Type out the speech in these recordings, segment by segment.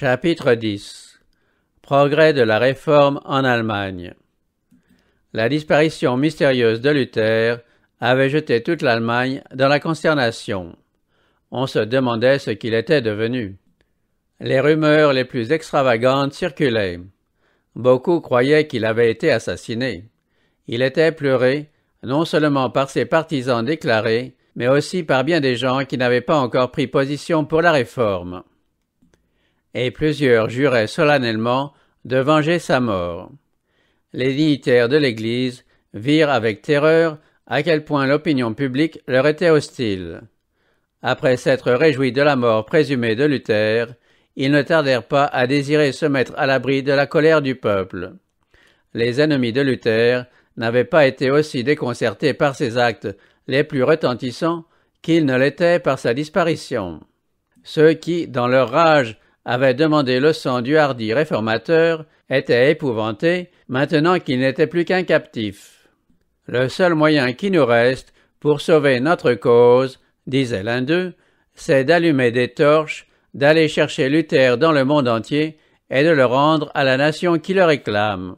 Chapitre 10 Progrès de la réforme en Allemagne La disparition mystérieuse de Luther avait jeté toute l'Allemagne dans la consternation. On se demandait ce qu'il était devenu. Les rumeurs les plus extravagantes circulaient. Beaucoup croyaient qu'il avait été assassiné. Il était pleuré, non seulement par ses partisans déclarés, mais aussi par bien des gens qui n'avaient pas encore pris position pour la réforme et plusieurs juraient solennellement de venger sa mort. Les dignitaires de l'Église virent avec terreur à quel point l'opinion publique leur était hostile. Après s'être réjouis de la mort présumée de Luther, ils ne tardèrent pas à désirer se mettre à l'abri de la colère du peuple. Les ennemis de Luther n'avaient pas été aussi déconcertés par ses actes les plus retentissants qu'ils ne l'étaient par sa disparition. Ceux qui, dans leur rage, avait demandé le sang du hardi réformateur, était épouvanté, maintenant qu'il n'était plus qu'un captif. Le seul moyen qui nous reste pour sauver notre cause, disait l'un d'eux, c'est d'allumer des torches, d'aller chercher Luther dans le monde entier et de le rendre à la nation qui le réclame.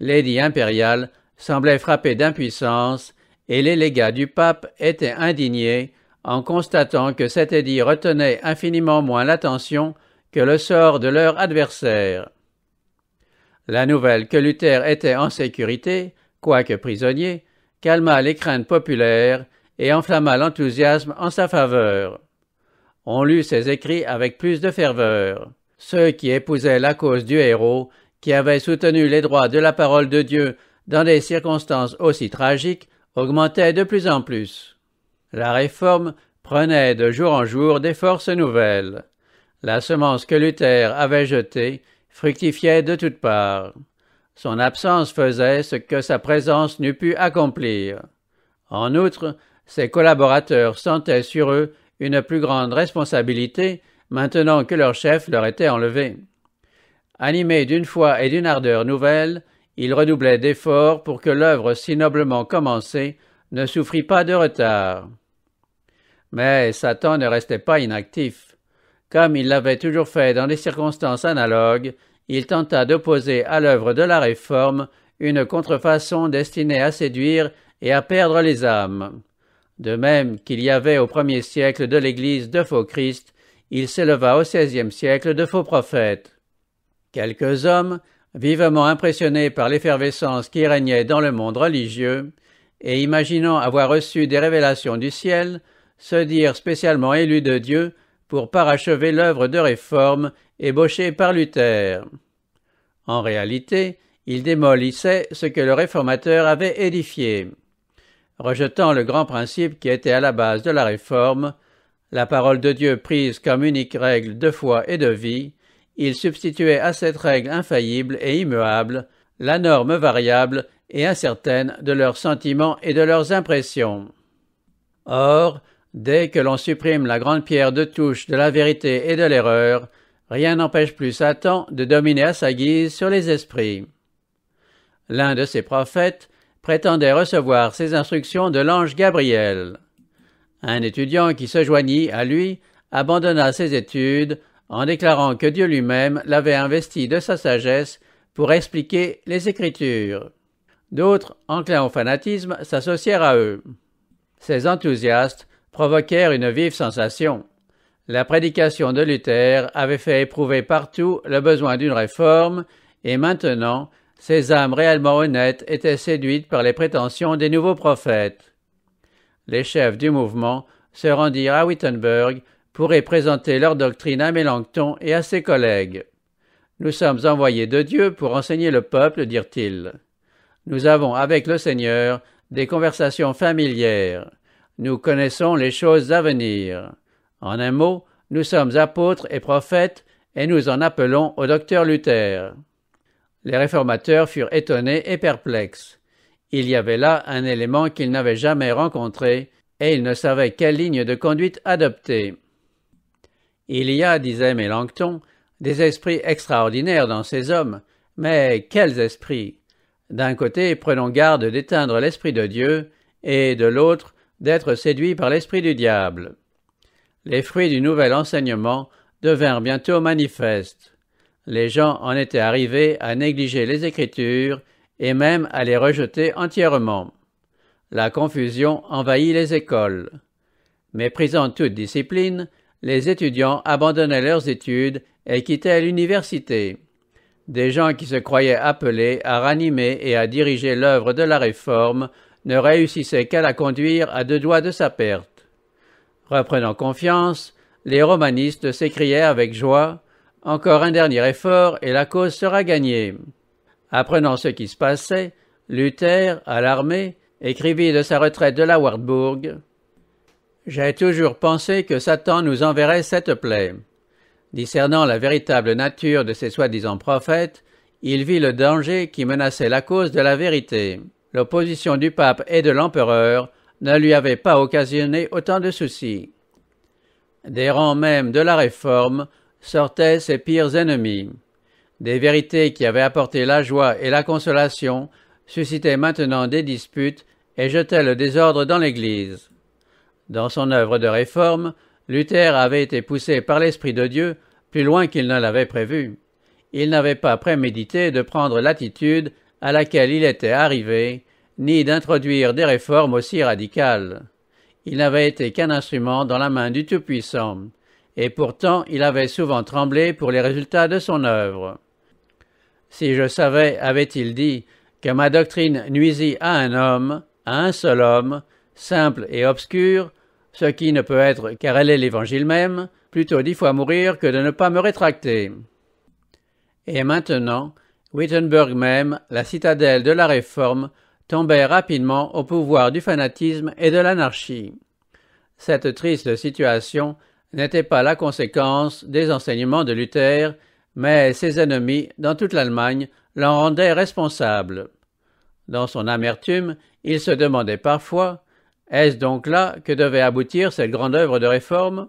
L'édit impérial semblait frappé d'impuissance et les légats du pape étaient indignés en constatant que cet édit retenait infiniment moins l'attention que le sort de leur adversaire. La nouvelle que Luther était en sécurité, quoique prisonnier, calma les craintes populaires et enflamma l'enthousiasme en sa faveur. On lut ses écrits avec plus de ferveur. Ceux qui épousaient la cause du héros, qui avaient soutenu les droits de la parole de Dieu dans des circonstances aussi tragiques, augmentaient de plus en plus. La réforme prenait de jour en jour des forces nouvelles. La semence que Luther avait jetée fructifiait de toutes parts. Son absence faisait ce que sa présence n'eût pu accomplir. En outre, ses collaborateurs sentaient sur eux une plus grande responsabilité maintenant que leur chef leur était enlevé. Animés d'une foi et d'une ardeur nouvelle, ils redoublaient d'efforts pour que l'œuvre si noblement commencée ne souffrit pas de retard. Mais Satan ne restait pas inactif. Comme il l'avait toujours fait dans des circonstances analogues, il tenta d'opposer à l'œuvre de la Réforme une contrefaçon destinée à séduire et à perdre les âmes. De même qu'il y avait au premier siècle de l'Église de faux Christ, il s'éleva au seizième siècle de faux prophètes. Quelques hommes, vivement impressionnés par l'effervescence qui régnait dans le monde religieux, et imaginant avoir reçu des révélations du ciel, se dirent spécialement élus de Dieu pour parachever l'œuvre de réforme ébauchée par Luther. En réalité, il démolissait ce que le réformateur avait édifié. Rejetant le grand principe qui était à la base de la réforme, la parole de Dieu prise comme unique règle de foi et de vie, il substituait à cette règle infaillible et immuable la norme variable et incertaine de leurs sentiments et de leurs impressions. Or, Dès que l'on supprime la grande pierre de touche de la vérité et de l'erreur, rien n'empêche plus Satan de dominer à sa guise sur les esprits. L'un de ses prophètes prétendait recevoir ses instructions de l'ange Gabriel. Un étudiant qui se joignit à lui abandonna ses études en déclarant que Dieu lui-même l'avait investi de sa sagesse pour expliquer les Écritures. D'autres, enclins au fanatisme, s'associèrent à eux. Ces enthousiastes provoquèrent une vive sensation. La prédication de Luther avait fait éprouver partout le besoin d'une réforme, et maintenant ces âmes réellement honnêtes étaient séduites par les prétentions des nouveaux prophètes. Les chefs du mouvement se rendirent à Wittenberg pour y présenter leur doctrine à Mélenchon et à ses collègues. Nous sommes envoyés de Dieu pour enseigner le peuple, dirent-ils. Nous avons avec le Seigneur des conversations familières nous connaissons les choses à venir. En un mot, nous sommes apôtres et prophètes, et nous en appelons au docteur Luther. Les réformateurs furent étonnés et perplexes. Il y avait là un élément qu'ils n'avaient jamais rencontré, et ils ne savaient quelle ligne de conduite adopter. Il y a, disait Mélenchon, des esprits extraordinaires dans ces hommes, mais quels esprits. D'un côté, prenons garde d'éteindre l'esprit de Dieu, et de l'autre, d'être séduits par l'esprit du diable. Les fruits du nouvel enseignement devinrent bientôt manifestes. Les gens en étaient arrivés à négliger les Écritures et même à les rejeter entièrement. La confusion envahit les écoles. Méprisant toute discipline, les étudiants abandonnaient leurs études et quittaient l'université. Des gens qui se croyaient appelés à ranimer et à diriger l'œuvre de la Réforme ne réussissait qu'à la conduire à deux doigts de sa perte. Reprenant confiance, les romanistes s'écrièrent avec joie Encore un dernier effort et la cause sera gagnée. Apprenant ce qui se passait, Luther, alarmé, écrivit de sa retraite de la Wartburg J'ai toujours pensé que Satan nous enverrait cette plaie. Discernant la véritable nature de ces soi-disant prophètes, il vit le danger qui menaçait la cause de la vérité l'opposition du pape et de l'empereur ne lui avait pas occasionné autant de soucis. Des rangs même de la Réforme sortaient ses pires ennemis. Des vérités qui avaient apporté la joie et la consolation suscitaient maintenant des disputes et jetaient le désordre dans l'Église. Dans son œuvre de réforme, Luther avait été poussé par l'Esprit de Dieu plus loin qu'il ne l'avait prévu. Il n'avait pas prémédité de prendre l'attitude à laquelle il était arrivé, ni d'introduire des réformes aussi radicales. Il n'avait été qu'un instrument dans la main du Tout-Puissant, et pourtant il avait souvent tremblé pour les résultats de son œuvre. Si je savais, avait-il dit, que ma doctrine nuisit à un homme, à un seul homme, simple et obscur, ce qui ne peut être car elle est l'Évangile même, plutôt dix fois mourir que de ne pas me rétracter. Et maintenant, Wittenberg même, la citadelle de la Réforme, tombait rapidement au pouvoir du fanatisme et de l'anarchie. Cette triste situation n'était pas la conséquence des enseignements de Luther, mais ses ennemis dans toute l'Allemagne l'en rendaient responsable. Dans son amertume, il se demandait parfois Est-ce donc là que devait aboutir cette grande œuvre de réforme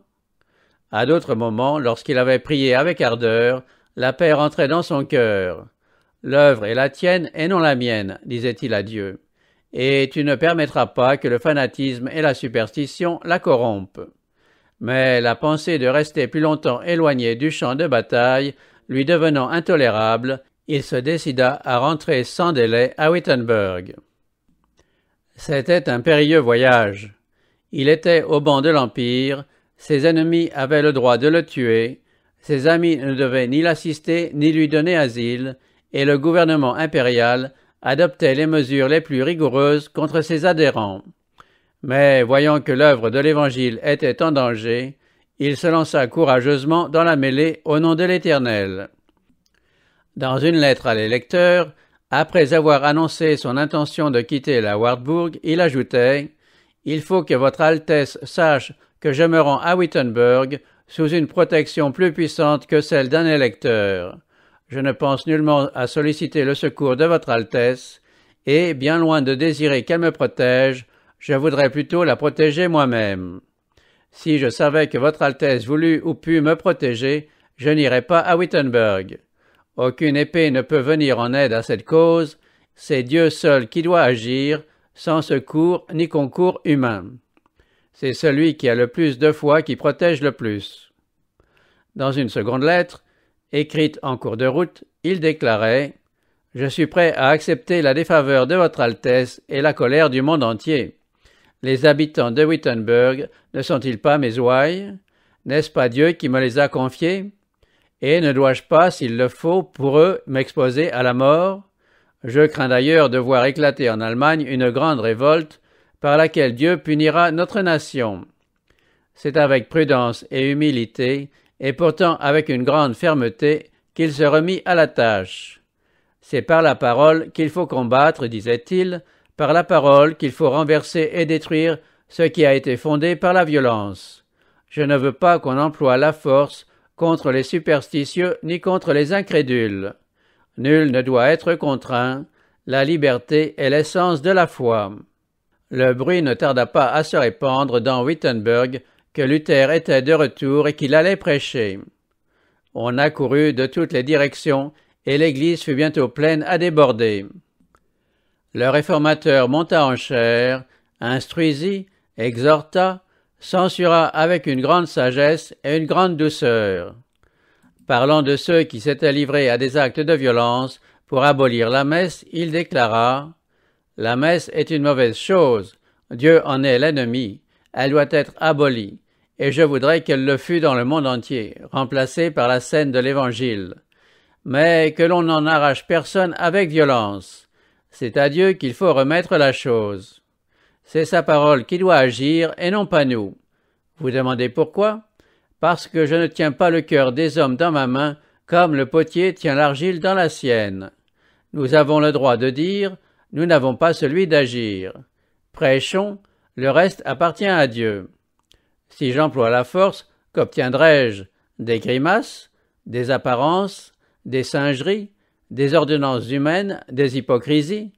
À d'autres moments, lorsqu'il avait prié avec ardeur, la paix rentrait dans son cœur. L'œuvre est la tienne et non la mienne, disait-il à Dieu, et tu ne permettras pas que le fanatisme et la superstition la corrompent. Mais la pensée de rester plus longtemps éloigné du champ de bataille lui devenant intolérable, il se décida à rentrer sans délai à Wittenberg. C'était un périlleux voyage. Il était au banc de l'Empire, ses ennemis avaient le droit de le tuer, ses amis ne devaient ni l'assister ni lui donner asile, et le gouvernement impérial adoptait les mesures les plus rigoureuses contre ses adhérents. Mais voyant que l'œuvre de l'Évangile était en danger, il se lança courageusement dans la mêlée au nom de l'Éternel. Dans une lettre à l'électeur, après avoir annoncé son intention de quitter la Wartburg, il ajoutait Il faut que Votre Altesse sache que je me rends à Wittenberg sous une protection plus puissante que celle d'un électeur je ne pense nullement à solliciter le secours de votre Altesse, et, bien loin de désirer qu'elle me protège, je voudrais plutôt la protéger moi-même. Si je savais que votre Altesse voulut ou put me protéger, je n'irais pas à Wittenberg. Aucune épée ne peut venir en aide à cette cause, c'est Dieu seul qui doit agir, sans secours ni concours humain. C'est celui qui a le plus de foi qui protège le plus. Dans une seconde lettre, Écrite en cours de route, il déclarait Je suis prêt à accepter la défaveur de Votre Altesse et la colère du monde entier. Les habitants de Wittenberg ne sont-ils pas mes ouailles N'est-ce pas Dieu qui me les a confiés Et ne dois-je pas, s'il le faut, pour eux m'exposer à la mort Je crains d'ailleurs de voir éclater en Allemagne une grande révolte par laquelle Dieu punira notre nation. C'est avec prudence et humilité et pourtant avec une grande fermeté, qu'il se remit à la tâche. C'est par la parole qu'il faut combattre, disait-il, par la parole qu'il faut renverser et détruire ce qui a été fondé par la violence. Je ne veux pas qu'on emploie la force contre les superstitieux ni contre les incrédules. Nul ne doit être contraint, la liberté est l'essence de la foi. Le bruit ne tarda pas à se répandre dans Wittenberg que Luther était de retour et qu'il allait prêcher. On accourut de toutes les directions, et l'église fut bientôt pleine à déborder. Le réformateur monta en chair, instruisit, exhorta, censura avec une grande sagesse et une grande douceur. Parlant de ceux qui s'étaient livrés à des actes de violence pour abolir la messe, il déclara La messe est une mauvaise chose, Dieu en est l'ennemi, elle doit être abolie et je voudrais qu'elle le fût dans le monde entier, remplacée par la scène de l'Évangile, mais que l'on n'en arrache personne avec violence. C'est à Dieu qu'il faut remettre la chose. C'est sa parole qui doit agir et non pas nous. Vous demandez pourquoi? Parce que je ne tiens pas le cœur des hommes dans ma main comme le potier tient l'argile dans la sienne. Nous avons le droit de dire, nous n'avons pas celui d'agir. Prêchons, le reste appartient à Dieu. Si j'emploie la force, qu'obtiendrai-je Des grimaces, des apparences, des singeries, des ordonnances humaines, des hypocrisies.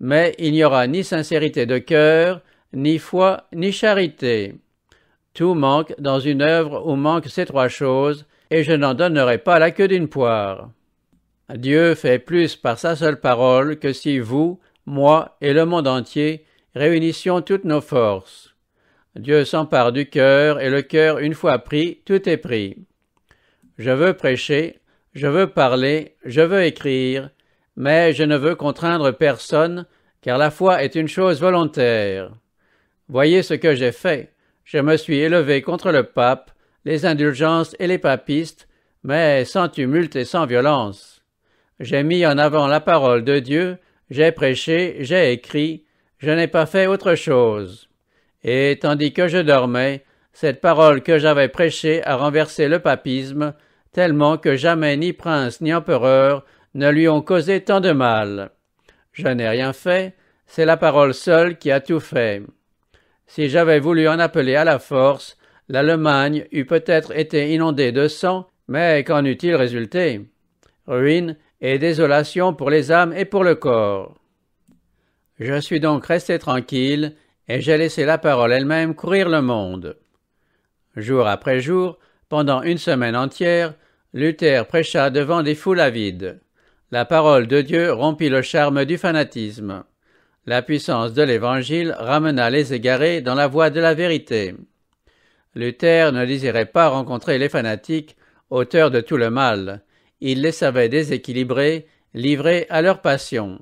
Mais il n'y aura ni sincérité de cœur, ni foi, ni charité. Tout manque dans une œuvre où manquent ces trois choses, et je n'en donnerai pas la queue d'une poire. Dieu fait plus par sa seule parole que si vous, moi et le monde entier réunissions toutes nos forces. Dieu s'empare du cœur, et le cœur, une fois pris, tout est pris. Je veux prêcher, je veux parler, je veux écrire, mais je ne veux contraindre personne, car la foi est une chose volontaire. Voyez ce que j'ai fait. Je me suis élevé contre le pape, les indulgences et les papistes, mais sans tumulte et sans violence. J'ai mis en avant la parole de Dieu, j'ai prêché, j'ai écrit, je n'ai pas fait autre chose. Et tandis que je dormais, cette parole que j'avais prêchée a renversé le papisme, tellement que jamais ni prince ni empereur ne lui ont causé tant de mal. Je n'ai rien fait, c'est la parole seule qui a tout fait. Si j'avais voulu en appeler à la force, l'Allemagne eût peut-être été inondée de sang, mais qu'en eût-il résulté Ruine et désolation pour les âmes et pour le corps. Je suis donc resté tranquille et j'ai laissé la parole elle-même courir le monde. Jour après jour, pendant une semaine entière, Luther prêcha devant des foules avides. La parole de Dieu rompit le charme du fanatisme. La puissance de l'Évangile ramena les égarés dans la voie de la vérité. Luther ne désirait pas rencontrer les fanatiques, auteurs de tout le mal. Il les savait déséquilibrés, livrés à leur passion.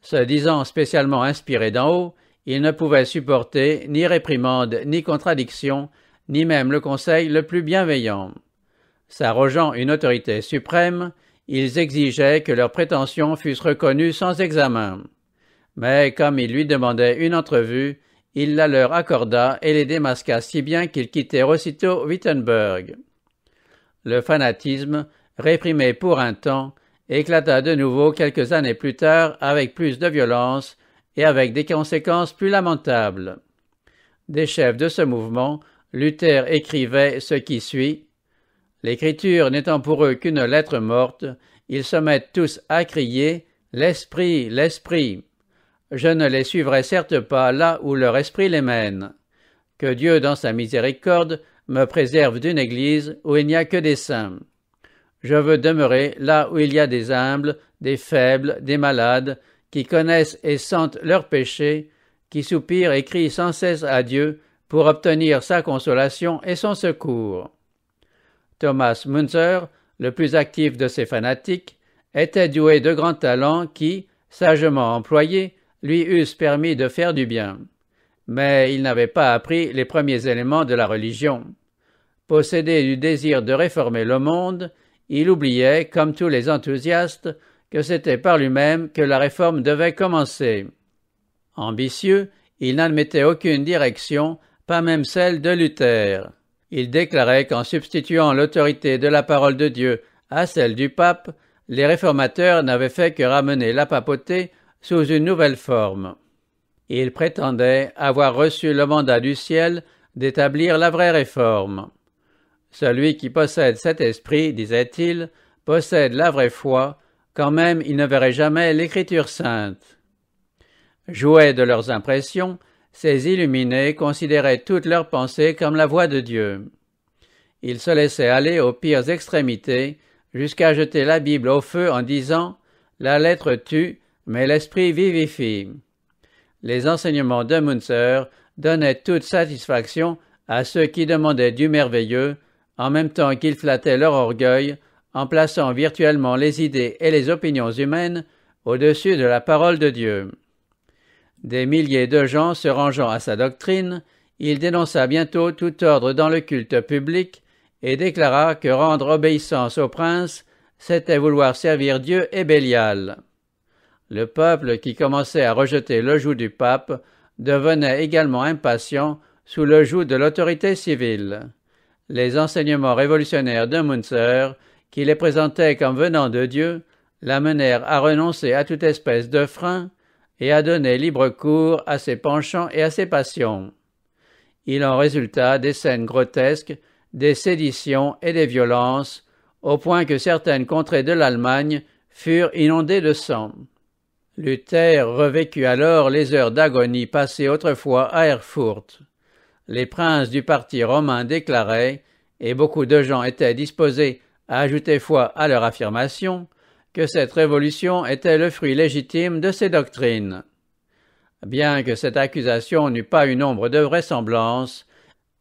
Se disant spécialement inspiré d'en haut, ils ne pouvaient supporter ni réprimande, ni contradiction, ni même le conseil le plus bienveillant. S'arrogeant une autorité suprême, ils exigeaient que leurs prétentions fussent reconnues sans examen. Mais comme ils lui demandaient une entrevue, il la leur accorda et les démasqua si bien qu'ils quittèrent aussitôt Wittenberg. Le fanatisme, réprimé pour un temps, éclata de nouveau quelques années plus tard avec plus de violence et avec des conséquences plus lamentables. Des chefs de ce mouvement, Luther écrivait ce qui suit. L'écriture n'étant pour eux qu'une lettre morte, ils se mettent tous à crier L'esprit, l'esprit. Je ne les suivrai certes pas là où leur esprit les mène. Que Dieu, dans sa miséricorde, me préserve d'une église où il n'y a que des saints. Je veux demeurer là où il y a des humbles, des faibles, des malades, qui connaissent et sentent leurs péchés, qui soupirent et crient sans cesse à Dieu pour obtenir sa consolation et son secours. Thomas Munzer, le plus actif de ces fanatiques, était doué de grands talents qui, sagement employés, lui eussent permis de faire du bien. Mais il n'avait pas appris les premiers éléments de la religion. Possédé du désir de réformer le monde, il oubliait, comme tous les enthousiastes, c'était par lui-même que la réforme devait commencer. Ambitieux, il n'admettait aucune direction, pas même celle de Luther. Il déclarait qu'en substituant l'autorité de la parole de Dieu à celle du pape, les réformateurs n'avaient fait que ramener la papauté sous une nouvelle forme. Il prétendait avoir reçu le mandat du ciel d'établir la vraie réforme. Celui qui possède cet esprit, disait-il, possède la vraie foi, quand même ils ne verraient jamais l'Écriture sainte. Joués de leurs impressions, ces illuminés considéraient toutes leurs pensées comme la voix de Dieu. Ils se laissaient aller aux pires extrémités, jusqu'à jeter la Bible au feu en disant La lettre tue, mais l'esprit vivifie. Les enseignements de Munzer donnaient toute satisfaction à ceux qui demandaient du merveilleux, en même temps qu'ils flattaient leur orgueil en plaçant virtuellement les idées et les opinions humaines au-dessus de la parole de Dieu. Des milliers de gens se rangeant à sa doctrine, il dénonça bientôt tout ordre dans le culte public et déclara que rendre obéissance au prince, c'était vouloir servir Dieu et Bélial. Le peuple qui commençait à rejeter le joug du pape devenait également impatient sous le joug de l'autorité civile. Les enseignements révolutionnaires de Munzer qui les présentaient comme venant de Dieu, l'amenèrent à renoncer à toute espèce de frein et à donner libre cours à ses penchants et à ses passions. Il en résulta des scènes grotesques, des séditions et des violences, au point que certaines contrées de l'Allemagne furent inondées de sang. Luther revécut alors les heures d'agonie passées autrefois à Erfurt. Les princes du parti romain déclaraient, et beaucoup de gens étaient disposés a foi à leur affirmation que cette révolution était le fruit légitime de ces doctrines. Bien que cette accusation n'eût pas une ombre de vraisemblance,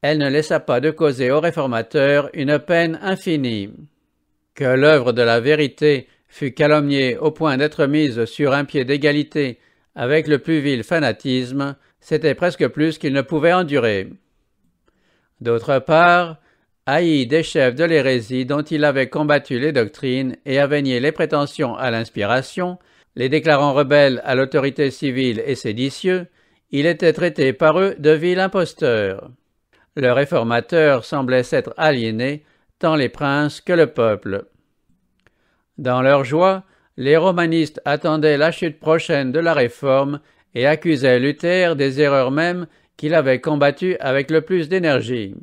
elle ne laissa pas de causer aux réformateurs une peine infinie. Que l'œuvre de la vérité fut calomniée au point d'être mise sur un pied d'égalité avec le plus vil fanatisme, c'était presque plus qu'il ne pouvait endurer. D'autre part, haï des chefs de l'hérésie dont il avait combattu les doctrines et avait les prétentions à l'inspiration, les déclarant rebelles à l'autorité civile et séditieux, il était traité par eux de vil imposteur. Le réformateur semblait s'être aliéné, tant les princes que le peuple. Dans leur joie, les romanistes attendaient la chute prochaine de la réforme et accusaient Luther des erreurs mêmes qu'il avait combattues avec le plus d'énergie.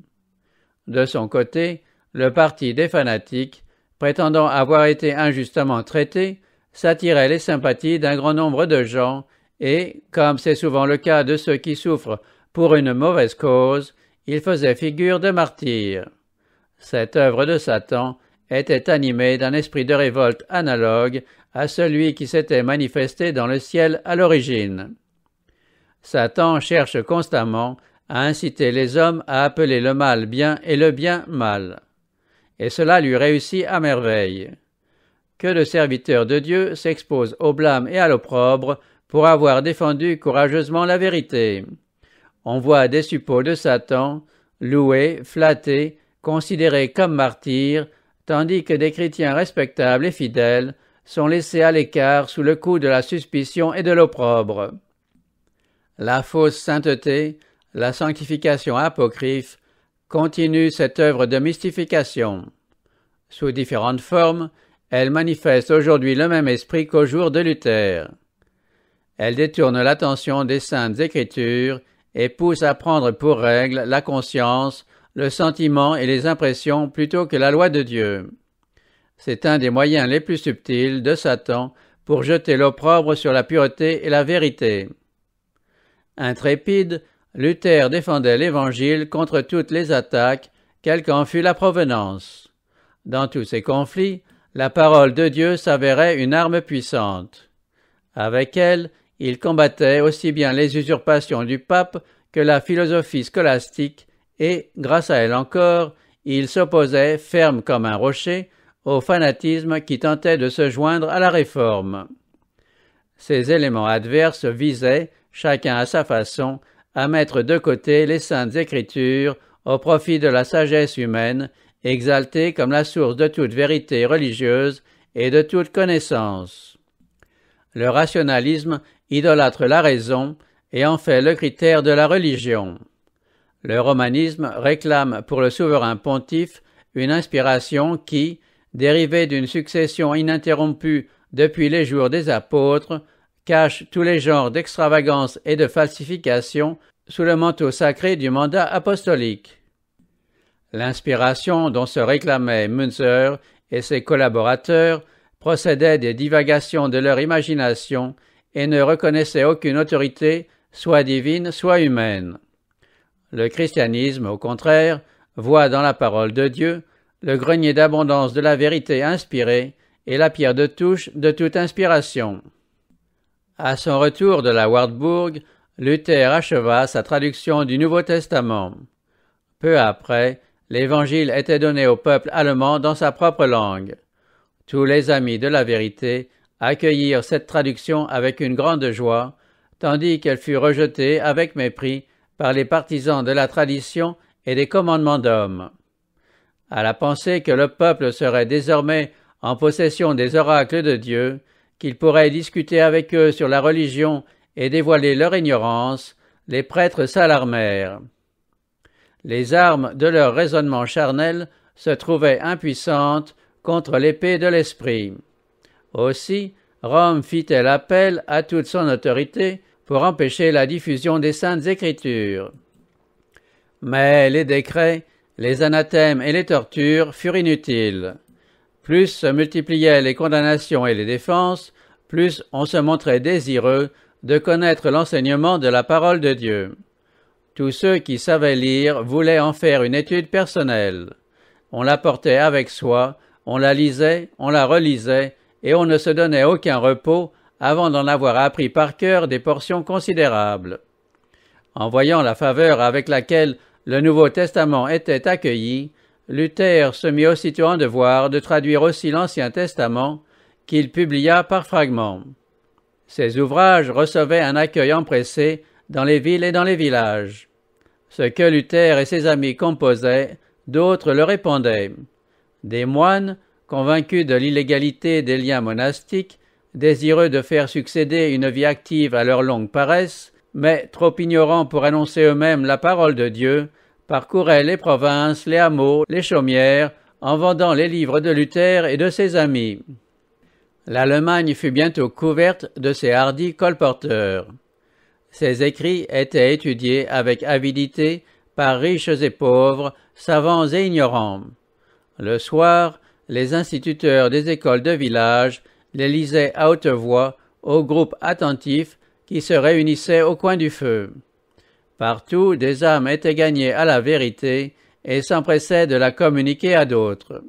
De son côté, le parti des fanatiques, prétendant avoir été injustement traité, s'attirait les sympathies d'un grand nombre de gens et, comme c'est souvent le cas de ceux qui souffrent pour une mauvaise cause, il faisait figure de martyr. Cette œuvre de Satan était animée d'un esprit de révolte analogue à celui qui s'était manifesté dans le ciel à l'origine. Satan cherche constamment a incité les hommes à appeler le mal bien et le bien mal. Et cela lui réussit à merveille. Que de serviteurs de Dieu s'exposent au blâme et à l'opprobre pour avoir défendu courageusement la vérité. On voit des suppôts de Satan loués, flattés, considérés comme martyrs, tandis que des chrétiens respectables et fidèles sont laissés à l'écart sous le coup de la suspicion et de l'opprobre. La fausse sainteté, la sanctification apocryphe continue cette œuvre de mystification. Sous différentes formes, elle manifeste aujourd'hui le même esprit qu'au jour de Luther. Elle détourne l'attention des saintes écritures et pousse à prendre pour règle la conscience, le sentiment et les impressions plutôt que la loi de Dieu. C'est un des moyens les plus subtils de Satan pour jeter l'opprobre sur la pureté et la vérité. Intrépide, Luther défendait l'Évangile contre toutes les attaques, quelle qu'en fût la provenance. Dans tous ces conflits, la parole de Dieu s'avérait une arme puissante. Avec elle, il combattait aussi bien les usurpations du pape que la philosophie scolastique et, grâce à elle encore, il s'opposait, ferme comme un rocher, au fanatisme qui tentait de se joindre à la réforme. Ces éléments adverses visaient, chacun à sa façon, à mettre de côté les saintes écritures au profit de la sagesse humaine, exaltée comme la source de toute vérité religieuse et de toute connaissance. Le rationalisme idolâtre la raison et en fait le critère de la religion. Le romanisme réclame pour le souverain pontife une inspiration qui, dérivée d'une succession ininterrompue depuis les jours des apôtres, cache tous les genres d'extravagance et de falsification sous le manteau sacré du mandat apostolique. L'inspiration dont se réclamaient Münzer et ses collaborateurs procédait des divagations de leur imagination et ne reconnaissait aucune autorité, soit divine, soit humaine. Le christianisme, au contraire, voit dans la parole de Dieu le grenier d'abondance de la vérité inspirée et la pierre de touche de toute inspiration. À son retour de la Wartburg, Luther acheva sa traduction du Nouveau Testament. Peu après, l'Évangile était donné au peuple allemand dans sa propre langue. Tous les amis de la vérité accueillirent cette traduction avec une grande joie, tandis qu'elle fut rejetée avec mépris par les partisans de la tradition et des commandements d'hommes. À la pensée que le peuple serait désormais en possession des oracles de Dieu, qu'ils pourraient discuter avec eux sur la religion et dévoiler leur ignorance, les prêtres s'alarmèrent. Les armes de leur raisonnement charnel se trouvaient impuissantes contre l'épée de l'esprit. Aussi, Rome fit-elle appel à toute son autorité pour empêcher la diffusion des saintes écritures. Mais les décrets, les anathèmes et les tortures furent inutiles. Plus se multipliaient les condamnations et les défenses, plus on se montrait désireux de connaître l'enseignement de la parole de Dieu. Tous ceux qui savaient lire voulaient en faire une étude personnelle. On la portait avec soi, on la lisait, on la relisait, et on ne se donnait aucun repos avant d'en avoir appris par cœur des portions considérables. En voyant la faveur avec laquelle le Nouveau Testament était accueilli, Luther se mit aussitôt en devoir de traduire aussi l'Ancien Testament, qu'il publia par fragments. Ses ouvrages recevaient un accueil empressé dans les villes et dans les villages. Ce que Luther et ses amis composaient, d'autres le répondaient. Des moines, convaincus de l'illégalité des liens monastiques, désireux de faire succéder une vie active à leur longue paresse, mais trop ignorants pour annoncer eux-mêmes la parole de Dieu, parcourait les provinces, les hameaux, les chaumières, en vendant les livres de Luther et de ses amis. L'Allemagne fut bientôt couverte de ces hardis colporteurs. Ses écrits étaient étudiés avec avidité par riches et pauvres, savants et ignorants. Le soir, les instituteurs des écoles de village les lisaient à haute voix aux groupes attentifs qui se réunissaient au coin du feu. Partout, des âmes étaient gagnées à la vérité et s'empressaient de la communiquer à d'autres.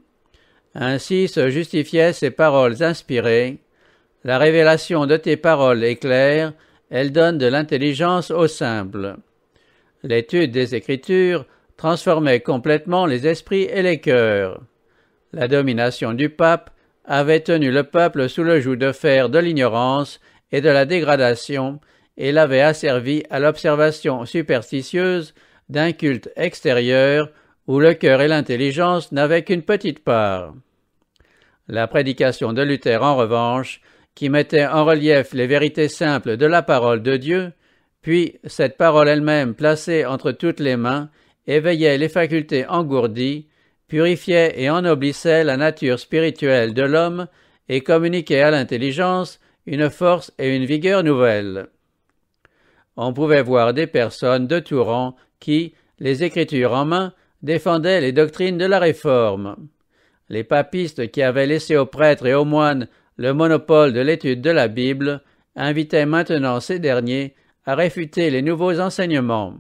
Ainsi se justifiaient ces paroles inspirées. La révélation de tes paroles est claire, elle donne de l'intelligence aux simples. L'étude des Écritures transformait complètement les esprits et les cœurs. La domination du pape avait tenu le peuple sous le joug de fer de l'ignorance et de la dégradation, et l'avait asservi à l'observation superstitieuse d'un culte extérieur où le cœur et l'intelligence n'avaient qu'une petite part. La prédication de Luther, en revanche, qui mettait en relief les vérités simples de la parole de Dieu, puis cette parole elle-même placée entre toutes les mains, éveillait les facultés engourdies, purifiait et ennoblissait la nature spirituelle de l'homme et communiquait à l'intelligence une force et une vigueur nouvelles. On pouvait voir des personnes de rang qui, les écritures en main, défendaient les doctrines de la Réforme. Les papistes qui avaient laissé aux prêtres et aux moines le monopole de l'étude de la Bible invitaient maintenant ces derniers à réfuter les nouveaux enseignements.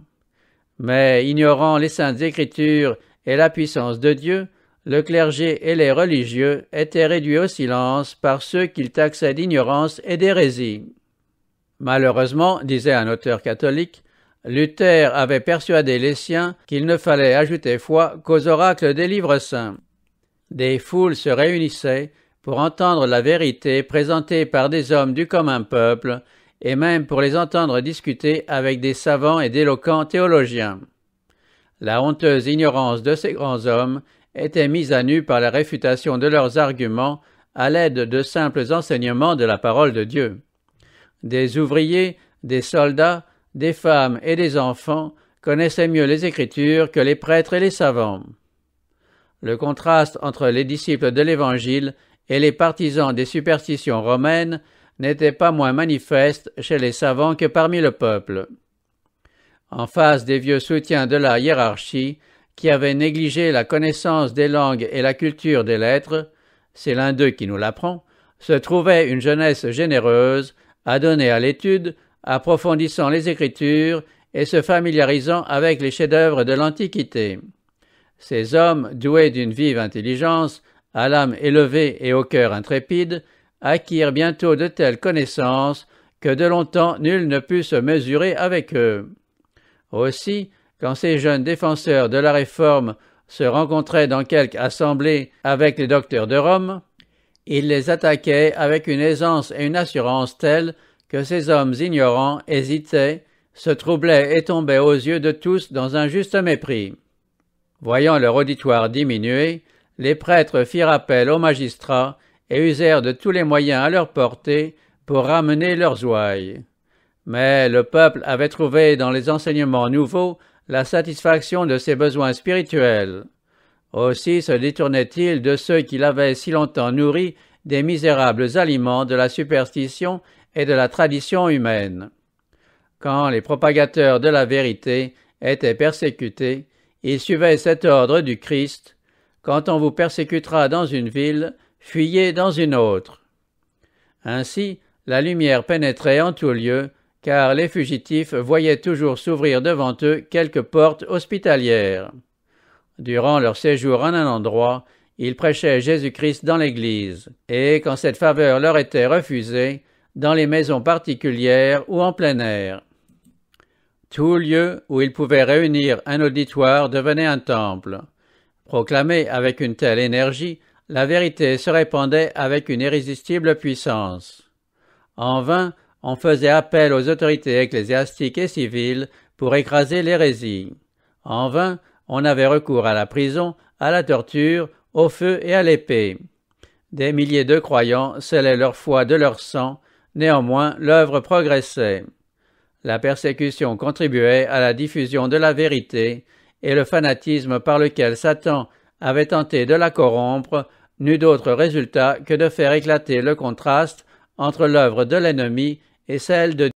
Mais ignorant les saintes écritures et la puissance de Dieu, le clergé et les religieux étaient réduits au silence par ceux qu'ils taxaient d'ignorance et d'hérésie. Malheureusement, disait un auteur catholique, Luther avait persuadé les siens qu'il ne fallait ajouter foi qu'aux oracles des livres saints. Des foules se réunissaient pour entendre la vérité présentée par des hommes du commun peuple, et même pour les entendre discuter avec des savants et d'éloquents théologiens. La honteuse ignorance de ces grands hommes était mise à nu par la réfutation de leurs arguments à l'aide de simples enseignements de la parole de Dieu. Des ouvriers, des soldats, des femmes et des enfants connaissaient mieux les Écritures que les prêtres et les savants. Le contraste entre les disciples de l'Évangile et les partisans des superstitions romaines n'était pas moins manifeste chez les savants que parmi le peuple. En face des vieux soutiens de la hiérarchie, qui avaient négligé la connaissance des langues et la culture des lettres, c'est l'un d'eux qui nous l'apprend, se trouvait une jeunesse généreuse, à donner à l'étude, approfondissant les Écritures et se familiarisant avec les chefs-d'œuvre de l'Antiquité. Ces hommes, doués d'une vive intelligence, à l'âme élevée et au cœur intrépide, acquirent bientôt de telles connaissances que de longtemps nul ne put se mesurer avec eux. Aussi, quand ces jeunes défenseurs de la Réforme se rencontraient dans quelque assemblée avec les docteurs de Rome, ils les attaquait avec une aisance et une assurance telles que ces hommes ignorants hésitaient, se troublaient et tombaient aux yeux de tous dans un juste mépris. Voyant leur auditoire diminuer, les prêtres firent appel aux magistrats et usèrent de tous les moyens à leur portée pour ramener leurs ouailles. Mais le peuple avait trouvé dans les enseignements nouveaux la satisfaction de ses besoins spirituels. Aussi se détournait-il de ceux qui l'avaient si longtemps nourri des misérables aliments de la superstition et de la tradition humaine. Quand les propagateurs de la vérité étaient persécutés, ils suivaient cet ordre du Christ. Quand on vous persécutera dans une ville, fuyez dans une autre. Ainsi, la lumière pénétrait en tout lieu, car les fugitifs voyaient toujours s'ouvrir devant eux quelques portes hospitalières. Durant leur séjour en un endroit, ils prêchaient Jésus-Christ dans l'Église, et quand cette faveur leur était refusée, dans les maisons particulières ou en plein air. Tout lieu où ils pouvaient réunir un auditoire devenait un temple. Proclamé avec une telle énergie, la vérité se répandait avec une irrésistible puissance. En vain, on faisait appel aux autorités ecclésiastiques et civiles pour écraser l'hérésie. En vain, on avait recours à la prison, à la torture, au feu et à l'épée. Des milliers de croyants scellaient leur foi de leur sang, néanmoins l'œuvre progressait. La persécution contribuait à la diffusion de la vérité, et le fanatisme par lequel Satan avait tenté de la corrompre n'eut d'autre résultat que de faire éclater le contraste entre l'œuvre de l'ennemi et celle de